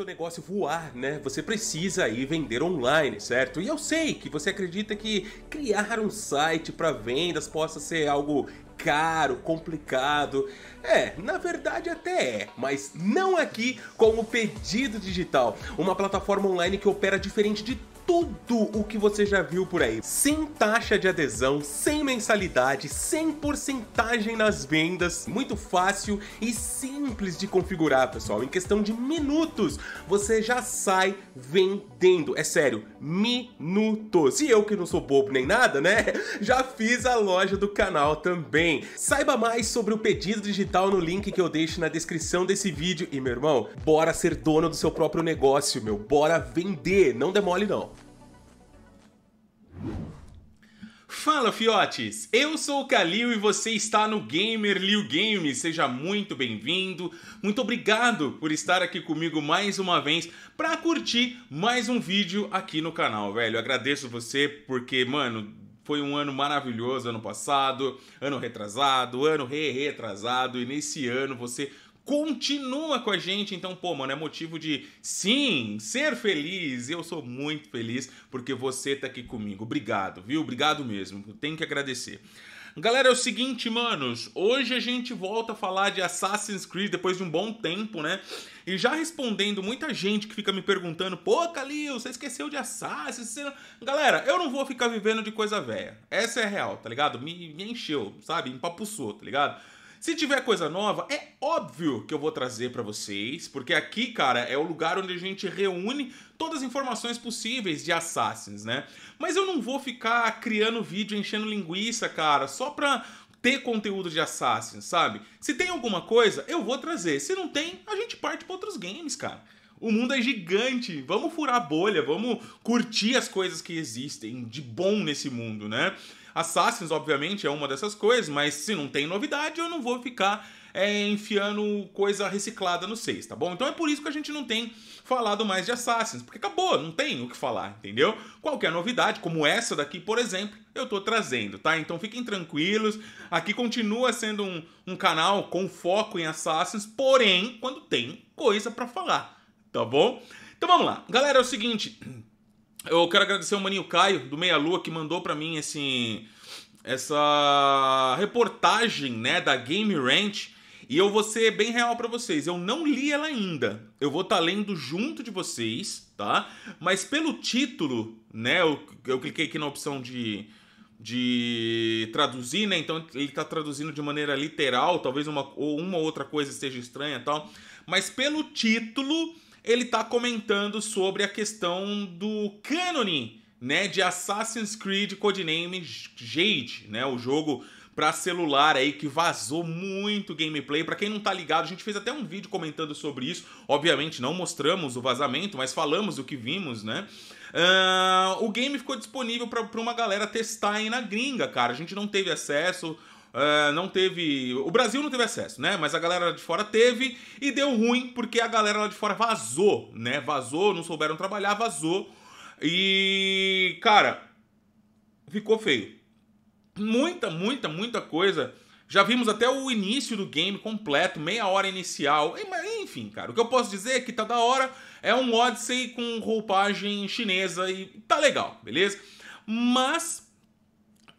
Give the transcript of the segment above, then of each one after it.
seu negócio voar, né? Você precisa aí vender online, certo? E eu sei que você acredita que criar um site para vendas possa ser algo caro, complicado. É, na verdade até é, mas não aqui com o Pedido Digital, uma plataforma online que opera diferente de tudo o que você já viu por aí. Sem taxa de adesão, sem mensalidade, sem porcentagem nas vendas, muito fácil e simples de configurar, pessoal. Em questão de minutos, você já sai vendendo. É sério, minutos. E eu que não sou bobo nem nada, né? Já fiz a loja do canal também. Saiba mais sobre o pedido digital no link que eu deixo na descrição desse vídeo. E meu irmão, bora ser dono do seu próprio negócio, meu. Bora vender, não demole não. Fala fiotes! Eu sou o Kalil e você está no Gamer Liu Games. Seja muito bem-vindo. Muito obrigado por estar aqui comigo mais uma vez para curtir mais um vídeo aqui no canal, velho. agradeço você porque, mano, foi um ano maravilhoso ano passado, ano retrasado, ano re retrasado e nesse ano você continua com a gente. Então, pô, mano, é motivo de sim, ser feliz. Eu sou muito feliz porque você tá aqui comigo. Obrigado, viu? Obrigado mesmo. Tenho que agradecer. Galera, é o seguinte, manos. Hoje a gente volta a falar de Assassin's Creed depois de um bom tempo, né? E já respondendo muita gente que fica me perguntando: pô, Calil, você esqueceu de Assassin's? Creed? Galera, eu não vou ficar vivendo de coisa velha. Essa é real, tá ligado? Me, me encheu, sabe? Empapuçou, tá ligado? Se tiver coisa nova, é óbvio que eu vou trazer para vocês, porque aqui, cara, é o lugar onde a gente reúne todas as informações possíveis de Assassins, né? Mas eu não vou ficar criando vídeo, enchendo linguiça, cara, só pra ter conteúdo de assassins, sabe? Se tem alguma coisa, eu vou trazer. Se não tem, a gente parte para outros games, cara. O mundo é gigante, vamos furar a bolha, vamos curtir as coisas que existem de bom nesse mundo, né? Assassins, obviamente, é uma dessas coisas, mas se não tem novidade, eu não vou ficar é, enfiando coisa reciclada no 6, tá bom? Então é por isso que a gente não tem falado mais de Assassins, porque acabou, não tem o que falar, entendeu? Qualquer novidade, como essa daqui, por exemplo, eu tô trazendo, tá? Então fiquem tranquilos, aqui continua sendo um, um canal com foco em Assassins, porém, quando tem coisa para falar, tá bom? Então vamos lá, galera, é o seguinte. Eu quero agradecer ao Maninho Caio, do Meia Lua, que mandou para mim esse, essa reportagem né, da Game Ranch. E eu vou ser bem real para vocês. Eu não li ela ainda. Eu vou estar tá lendo junto de vocês, tá? Mas pelo título, né? Eu, eu cliquei aqui na opção de, de traduzir, né? Então ele tá traduzindo de maneira literal, talvez uma ou uma outra coisa esteja estranha, tal. Mas pelo título, ele está comentando sobre a questão do cânone, né, de Assassin's Creed Codename Jade, né, o jogo para celular aí que vazou muito gameplay. Para quem não tá ligado, a gente fez até um vídeo comentando sobre isso. Obviamente não mostramos o vazamento, mas falamos o que vimos, né? Uh, o game ficou disponível para uma galera testar aí na gringa, cara. A gente não teve acesso. É, não teve. O Brasil não teve acesso, né? Mas a galera lá de fora teve e deu ruim porque a galera lá de fora vazou, né? Vazou, não souberam trabalhar, vazou. E, cara, ficou feio. Muita, muita, muita coisa. Já vimos até o início do game completo, meia hora inicial. Enfim, cara, o que eu posso dizer é que tá da hora. É um Odyssey com roupagem chinesa e tá legal, beleza? Mas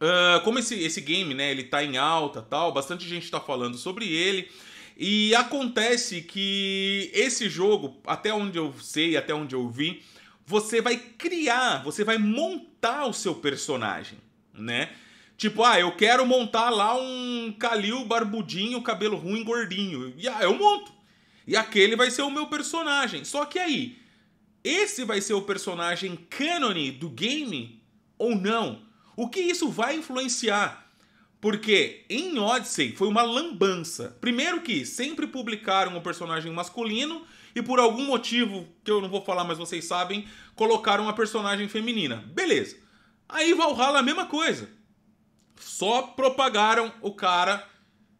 Uh, como esse, esse game, né, ele tá em alta tal, bastante gente tá falando sobre ele. E acontece que esse jogo, até onde eu sei, até onde eu vi, você vai criar, você vai montar o seu personagem, né? Tipo, ah, eu quero montar lá um Calil barbudinho, cabelo ruim, gordinho. E ah, eu monto. E aquele vai ser o meu personagem. Só que aí, esse vai ser o personagem cânone do game ou não? O que isso vai influenciar? Porque em Odyssey foi uma lambança. Primeiro que sempre publicaram um personagem masculino e por algum motivo que eu não vou falar, mas vocês sabem, colocaram uma personagem feminina. Beleza. Aí Valhalla a mesma coisa. Só propagaram o cara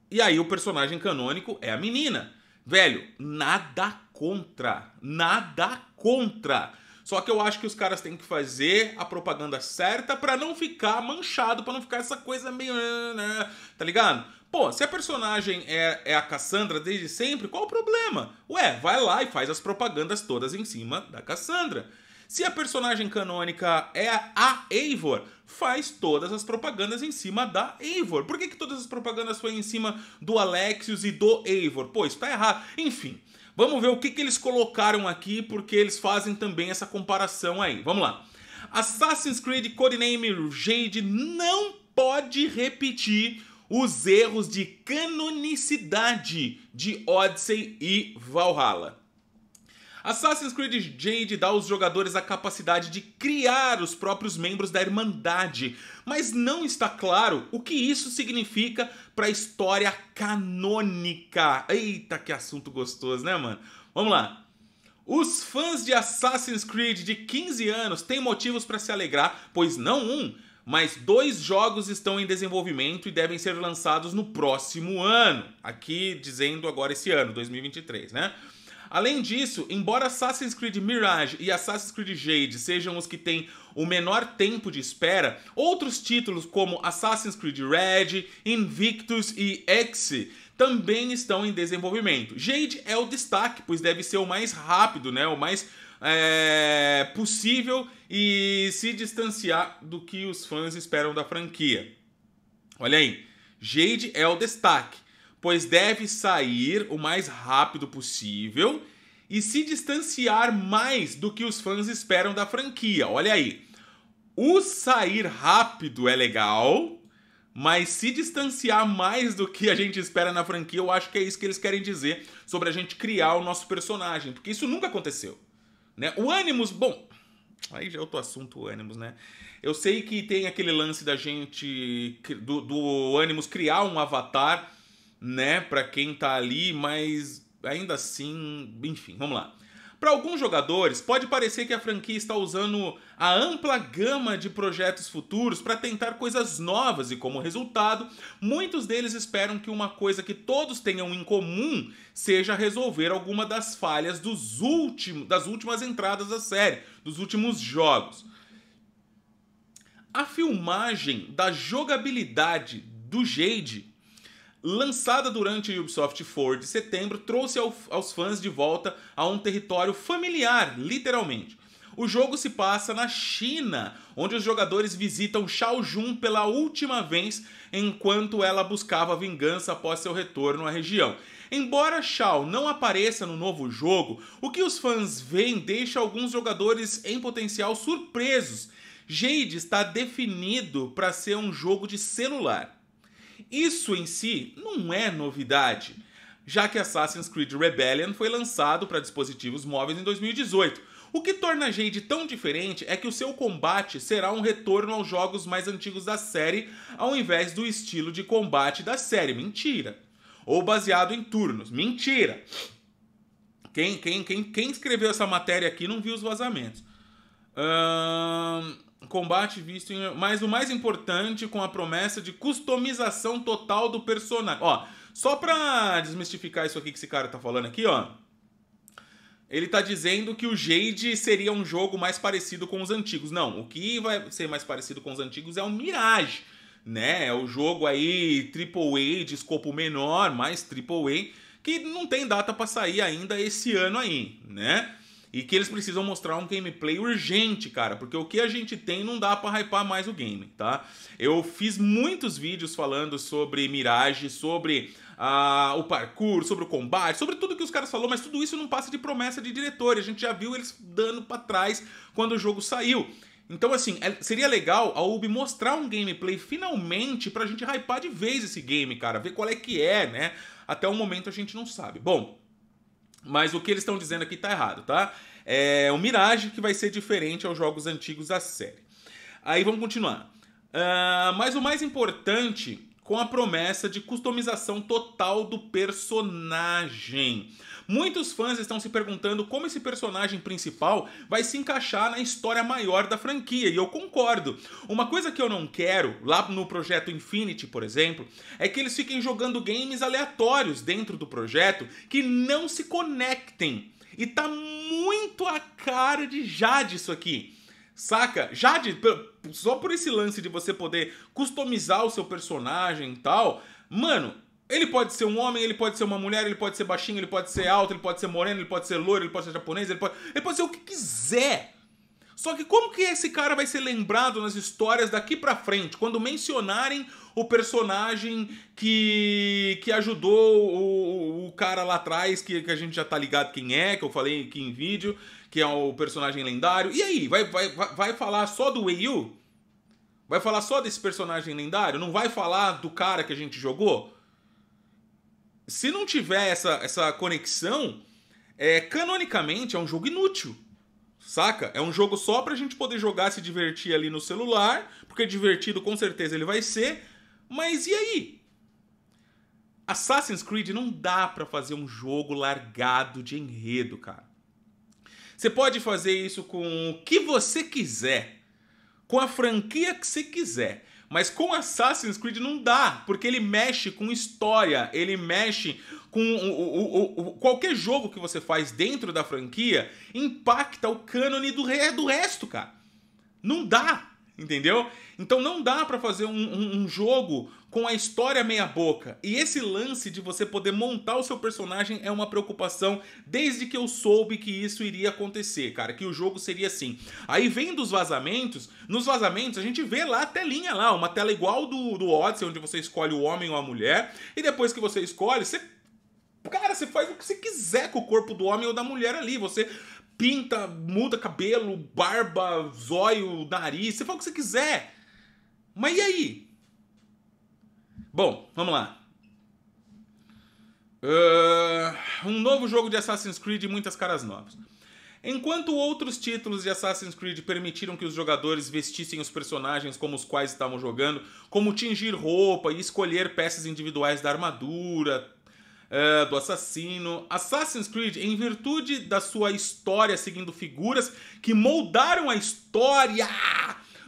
e aí o personagem canônico é a menina. Velho, nada contra, nada contra. Só que eu acho que os caras têm que fazer a propaganda certa para não ficar manchado, para não ficar essa coisa meio. Ah, né", tá ligado? Pô, se a personagem é, é a Cassandra desde sempre, qual o problema? Ué, vai lá e faz as propagandas todas em cima da Cassandra. Se a personagem canônica é a Eivor, faz todas as propagandas em cima da Eivor. Por que, que todas as propagandas foram em cima do Alexios e do Eivor? Pô, isso tá errado. Enfim, Vamos ver o que, que eles colocaram aqui, porque eles fazem também essa comparação aí. Vamos lá. Assassin's Creed Codename Jade não pode repetir os erros de canonicidade de Odyssey e Valhalla. Assassin's Creed Jade dá aos jogadores a capacidade de criar os próprios membros da Irmandade, mas não está claro o que isso significa para a história canônica. Eita, que assunto gostoso, né, mano? Vamos lá. Os fãs de Assassin's Creed de 15 anos têm motivos para se alegrar, pois não um, mas dois jogos estão em desenvolvimento e devem ser lançados no próximo ano. Aqui dizendo agora esse ano, 2023, né? Além disso, embora Assassin's Creed Mirage e Assassin's Creed Jade sejam os que têm o menor tempo de espera, outros títulos como Assassin's Creed Red, Invictus e Exe também estão em desenvolvimento. Jade é o destaque, pois deve ser o mais rápido, né? O mais é, possível e se distanciar do que os fãs esperam da franquia. Olha aí, Jade é o destaque pois deve sair o mais rápido possível e se distanciar mais do que os fãs esperam da franquia. Olha aí. O sair rápido é legal, mas se distanciar mais do que a gente espera na franquia, eu acho que é isso que eles querem dizer sobre a gente criar o nosso personagem, porque isso nunca aconteceu. Né? O Animus, bom, aí já é outro assunto, o Animus, né? Eu sei que tem aquele lance da gente, do, do criar um avatar né, para quem tá ali, mas ainda assim, enfim, vamos lá. Para alguns jogadores, pode parecer que a franquia está usando a ampla gama de projetos futuros para tentar coisas novas e, como resultado, muitos deles esperam que uma coisa que todos tenham em comum seja resolver alguma das falhas dos últimos, das últimas entradas da série, dos últimos jogos. A filmagem da jogabilidade do Jade lançada durante a Ubisoft Forward de setembro, trouxe ao, aos fãs de volta a um território familiar, literalmente. O jogo se passa na China, onde os jogadores visitam Xiao Jun pela última vez enquanto ela buscava vingança após seu retorno à região. Embora Xiao não apareça no novo jogo, o que os fãs veem deixa alguns jogadores em potencial surpresos. Jade está definido para ser um jogo de celular. Isso em si não é novidade, já que Assassin's Creed Rebellion foi lançado para dispositivos móveis em 2018. O que torna Jade tão diferente é que o seu combate será um retorno aos jogos mais antigos da série, ao invés do estilo de combate da série. Mentira! Ou baseado em turnos. Mentira! Quem, quem, quem, quem escreveu essa matéria aqui não viu os vazamentos. Hum combate visto em... Mas o mais importante, com a promessa de customização total do personagem. Ó, só pra desmistificar isso aqui que esse cara tá falando aqui, ó. Ele tá dizendo que o Jade seria um jogo mais parecido com os antigos. Não, o que vai ser mais parecido com os antigos é o Mirage, né? É o jogo aí AAA de escopo menor, mais AAA, que não tem data para sair ainda esse ano aí, né? E que eles precisam mostrar um gameplay urgente, cara, porque o que a gente tem não dá para hypar mais o game, tá? Eu fiz muitos vídeos falando sobre Mirage, sobre ah, o parkour, sobre o combate, sobre tudo que os caras falaram, mas tudo isso não passa de promessa de diretor. A gente já viu eles dando para trás quando o jogo saiu. Então, assim, é, seria legal a Ubi mostrar um gameplay finalmente pra gente hypar de vez esse game, cara, ver qual é que é, né? Até o momento a gente não sabe. Bom, mas o que eles estão dizendo aqui está errado, tá? É o Mirage que vai ser diferente aos jogos antigos da série. Aí vamos continuar. Uh, mas o mais importante, com a promessa de customização total do personagem. Muitos fãs estão se perguntando como esse personagem principal vai se encaixar na história maior da franquia, e eu concordo. Uma coisa que eu não quero, lá no projeto Infinity, por exemplo, é que eles fiquem jogando games aleatórios dentro do projeto que não se conectem. E tá muito a cara de Jade isso aqui. Saca? Jade, só por esse lance de você poder customizar o seu personagem e tal, mano, ele pode ser um homem, ele pode ser uma mulher, ele pode ser baixinho, ele pode ser alto, ele pode ser moreno, ele pode ser loiro, ele pode ser japonês, ele pode, ele pode ser o que quiser. Só que como que esse cara vai ser lembrado nas histórias daqui para frente, quando mencionarem o personagem que que ajudou o, o cara lá atrás, que, que a gente já tá ligado quem é, que eu falei aqui em vídeo, que é o personagem lendário. E aí, vai, vai, vai falar só do Wii U? Vai falar só desse personagem lendário? Não vai falar do cara que a gente jogou? se não tiver essa, essa conexão, é, canonicamente é um jogo inútil. Saca? É um jogo só pra gente poder jogar, se divertir ali no celular, porque divertido com certeza ele vai ser. Mas e aí? Assassin's Creed não dá para fazer um jogo largado de enredo, cara. Você pode fazer isso com o que você quiser, com a franquia que você quiser. Mas com Assassin's Creed não dá, porque ele mexe com história, ele mexe com o, o, o, qualquer jogo que você faz dentro da franquia impacta o cânone do, do resto, cara. Não dá entendeu? Então não dá para fazer um, um, um, jogo com a história meia boca. E esse lance de você poder montar o seu personagem é uma preocupação desde que eu soube que isso iria acontecer, cara, que o jogo seria assim. Aí vem dos vazamentos, nos vazamentos a gente vê lá a telinha lá, uma tela igual do, do Odyssey, onde você escolhe o homem ou a mulher, e depois que você escolhe, você Cara, você faz o que você quiser com o corpo do homem ou da mulher ali. Você pinta, muda cabelo, barba, zóio, nariz, você faz o que você quiser. Mas e aí? Bom, vamos lá. Uh, um novo jogo de Assassin's Creed e muitas caras novas. Enquanto outros títulos de Assassin's Creed permitiram que os jogadores vestissem os personagens como os quais estavam jogando, como tingir roupa e escolher peças individuais da armadura, é, do assassino. Assassin's Creed, em virtude da sua história seguindo figuras que moldaram a história,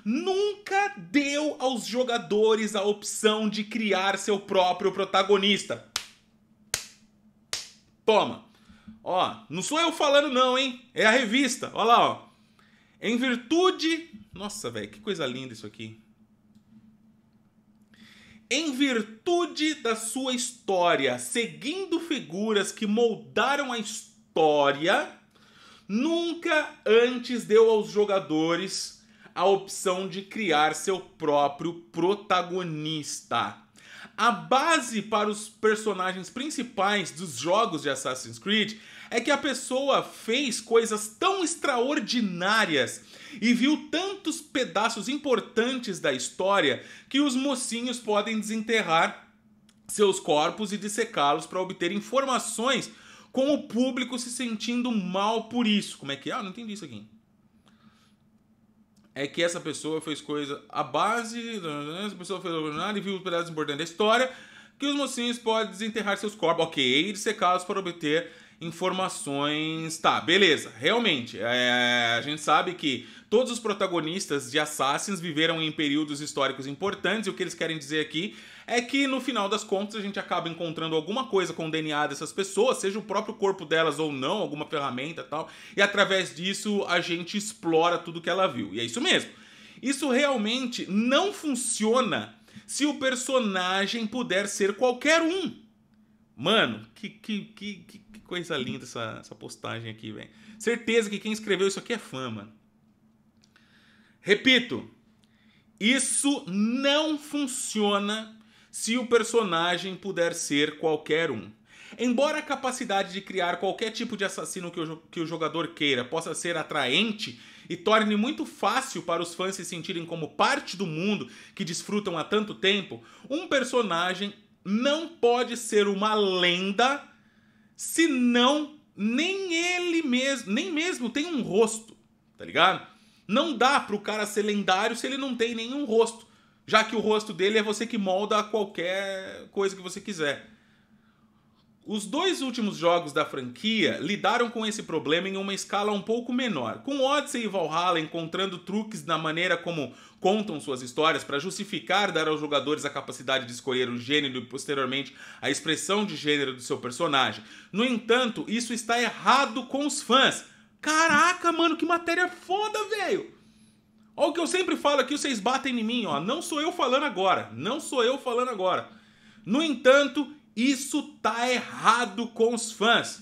nunca deu aos jogadores a opção de criar seu próprio protagonista. Toma. Ó, não sou eu falando não, hein? É a revista. Olha lá, ó. Em virtude. Nossa, velho, que coisa linda isso aqui em virtude da sua história, seguindo figuras que moldaram a história, nunca antes deu aos jogadores a opção de criar seu próprio protagonista. A base para os personagens principais dos jogos de Assassin's Creed é que a pessoa fez coisas tão extraordinárias e viu tantos pedaços importantes da história que os mocinhos podem desenterrar seus corpos e dissecá-los para obter informações com o público se sentindo mal por isso. Como é que é? Ah, não entendi isso aqui. É que essa pessoa fez coisa. A base. Essa pessoa fez nada e viu os pedaços importantes da história. Que os mocinhos podem desenterrar seus corpos, ok, e dissecá-los para obter informações. Tá, beleza. Realmente, é, a gente sabe que todos os protagonistas de Assassins viveram em períodos históricos importantes, e o que eles querem dizer aqui é que no final das contas a gente acaba encontrando alguma coisa com o DNA dessas pessoas, seja o próprio corpo delas ou não, alguma ferramenta tal, e através disso a gente explora tudo que ela viu. E é isso mesmo. Isso realmente não funciona se o personagem puder ser qualquer um. Mano, que, que, que, que coisa linda essa, essa postagem aqui, velho. Certeza que quem escreveu isso aqui é fã, mano. Repito, isso não funciona se o personagem puder ser qualquer um. Embora a capacidade de criar qualquer tipo de assassino que o, que o jogador queira possa ser atraente e torne muito fácil para os fãs se sentirem como parte do mundo que desfrutam há tanto tempo, um personagem não pode ser uma lenda se não nem ele mesmo, nem mesmo tem um rosto, tá ligado? Não dá pro cara ser lendário se ele não tem nenhum rosto, já que o rosto dele é você que molda qualquer coisa que você quiser. Os dois últimos jogos da franquia lidaram com esse problema em uma escala um pouco menor, com Odyssey e Valhalla encontrando truques na maneira como contam suas histórias para justificar dar aos jogadores a capacidade de escolher o gênero e posteriormente a expressão de gênero do seu personagem. No entanto, isso está errado com os fãs. Caraca, mano, que matéria foda, velho! Olha o que eu sempre falo aqui, vocês batem em mim, ó. Não sou eu falando agora. Não sou eu falando agora. No entanto, isso tá errado com os fãs.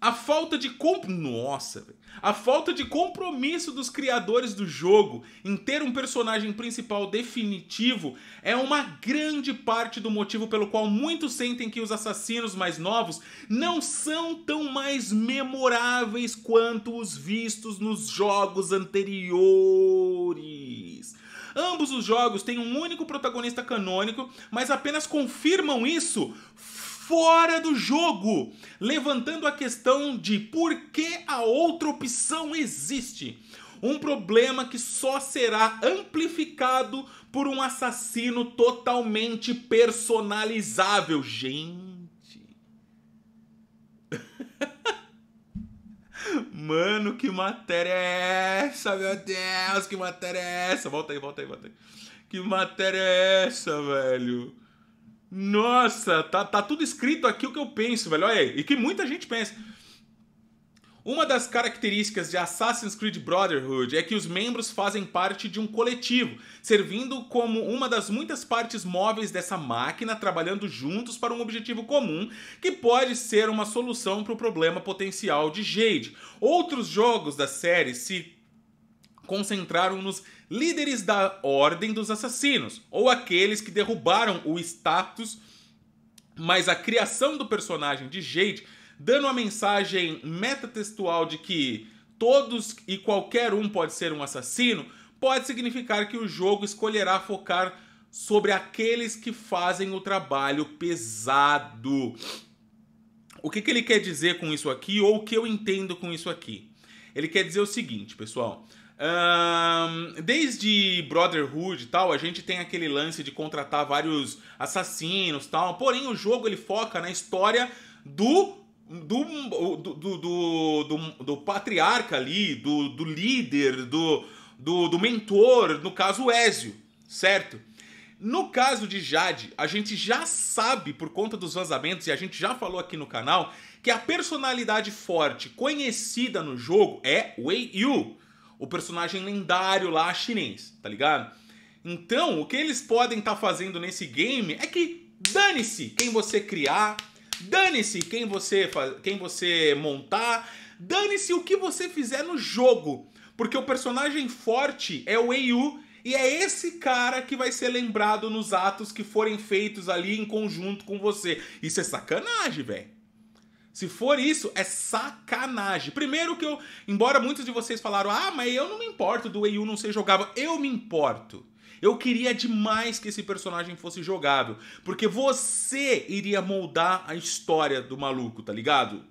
A falta de comp... Nossa, véio. a falta de compromisso dos criadores do jogo em ter um personagem principal definitivo é uma grande parte do motivo pelo qual muitos sentem que os assassinos mais novos não são tão mais memoráveis quanto os vistos nos jogos anteriores. Ambos os jogos têm um único protagonista canônico, mas apenas confirmam isso fora do jogo, levantando a questão de por que a outra opção existe. Um problema que só será amplificado por um assassino totalmente personalizável. Gente Mano, que matéria é essa, meu Deus? Que matéria é essa? Volta aí, volta aí, volta aí. Que matéria é essa, velho? Nossa, tá, tá tudo escrito aqui o que eu penso, velho. Olha aí. E que muita gente pensa. Uma das características de Assassin's Creed Brotherhood é que os membros fazem parte de um coletivo, servindo como uma das muitas partes móveis dessa máquina, trabalhando juntos para um objetivo comum, que pode ser uma solução para o problema potencial de Jade. Outros jogos da série se concentraram nos líderes da Ordem dos Assassinos, ou aqueles que derrubaram o status, mas a criação do personagem de Jade dando uma mensagem metatextual de que todos e qualquer um pode ser um assassino, pode significar que o jogo escolherá focar sobre aqueles que fazem o trabalho pesado. O que, que ele quer dizer com isso aqui, ou o que eu entendo com isso aqui? Ele quer dizer o seguinte, pessoal. Um, desde Brotherhood e tal, a gente tem aquele lance de contratar vários assassinos tal. Porém, o jogo ele foca na história do do, do, do, do, do patriarca ali, do, do líder, do, do, do mentor, no caso Ézio, certo? No caso de Jade, a gente já sabe por conta dos vazamentos e a gente já falou aqui no canal que a personalidade forte conhecida no jogo é Wei Yu, o personagem lendário lá chinês, tá ligado? Então, o que eles podem estar tá fazendo nesse game é que dane-se quem você criar, Dane-se quem você, quem você montar, dane-se o que você fizer no jogo, porque o personagem forte é o Eiyu e é esse cara que vai ser lembrado nos atos que forem feitos ali em conjunto com você. Isso é sacanagem, velho. Se for isso, é sacanagem. Primeiro que eu, embora muitos de vocês falaram: "Ah, mas eu não me importo do Eiyu não ser jogável". Eu me importo. Eu queria demais que esse personagem fosse jogável, porque você iria moldar a história do maluco, tá ligado?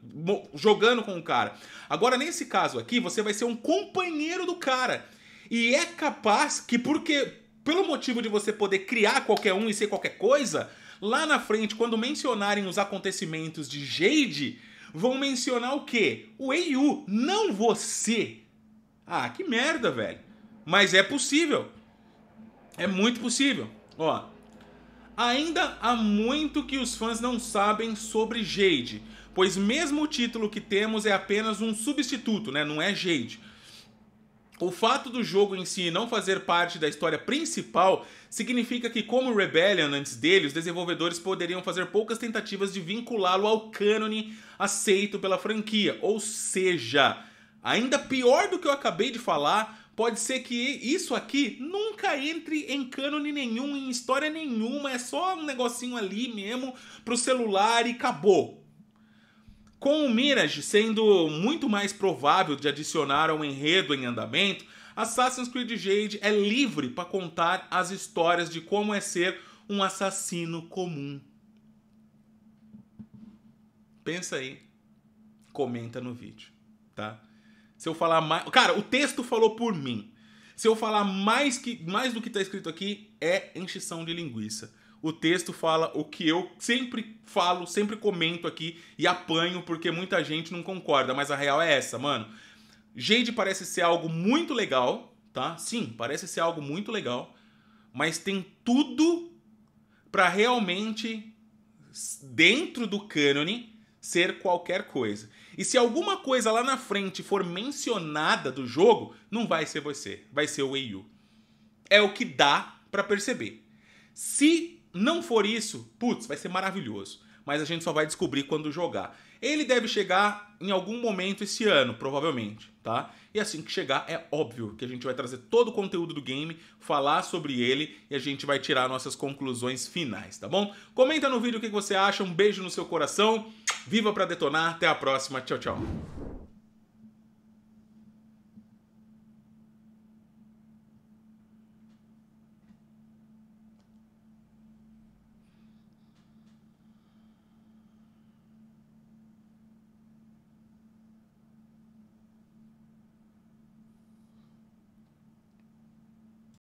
jogando com o cara. Agora, nesse caso aqui, você vai ser um companheiro do cara. E é capaz que, porque pelo motivo de você poder criar qualquer um e ser qualquer coisa, lá na frente, quando mencionarem os acontecimentos de Jade, vão mencionar o quê? O Eiyu, não você. Ah, que merda, velho. Mas é possível. É muito possível. Ó, ainda há muito que os fãs não sabem sobre Jade, pois mesmo o título que temos é apenas um substituto, né? Não é Jade. O fato do jogo em si não fazer parte da história principal significa que, como Rebellion antes dele, os desenvolvedores poderiam fazer poucas tentativas de vinculá-lo ao cânone aceito pela franquia. Ou seja, ainda pior do que eu acabei de falar, Pode ser que isso aqui nunca entre em cânone nenhum, em história nenhuma, é só um negocinho ali mesmo pro celular e acabou. Com o Mirage sendo muito mais provável de adicionar ao enredo em andamento, Assassin's Creed Jade é livre para contar as histórias de como é ser um assassino comum. Pensa aí, comenta no vídeo, tá? Se eu falar mais. Cara, o texto falou por mim. Se eu falar mais, que, mais do que está escrito aqui, é enchição de linguiça. O texto fala o que eu sempre falo, sempre comento aqui e apanho porque muita gente não concorda, mas a real é essa, mano. Jade parece ser algo muito legal, tá? Sim, parece ser algo muito legal, mas tem tudo para realmente dentro do cânone ser qualquer coisa. E se alguma coisa lá na frente for mencionada do jogo, não vai ser você, vai ser o Wii U. É o que dá para perceber. Se não for isso, putz, vai ser maravilhoso. Mas a gente só vai descobrir quando jogar. Ele deve chegar em algum momento esse ano, provavelmente, tá? E assim que chegar, é óbvio que a gente vai trazer todo o conteúdo do game, falar sobre ele e a gente vai tirar nossas conclusões finais, tá bom? Comenta no vídeo o que você acha, um beijo no seu coração. Viva para detonar, até a próxima. Tchau, tchau.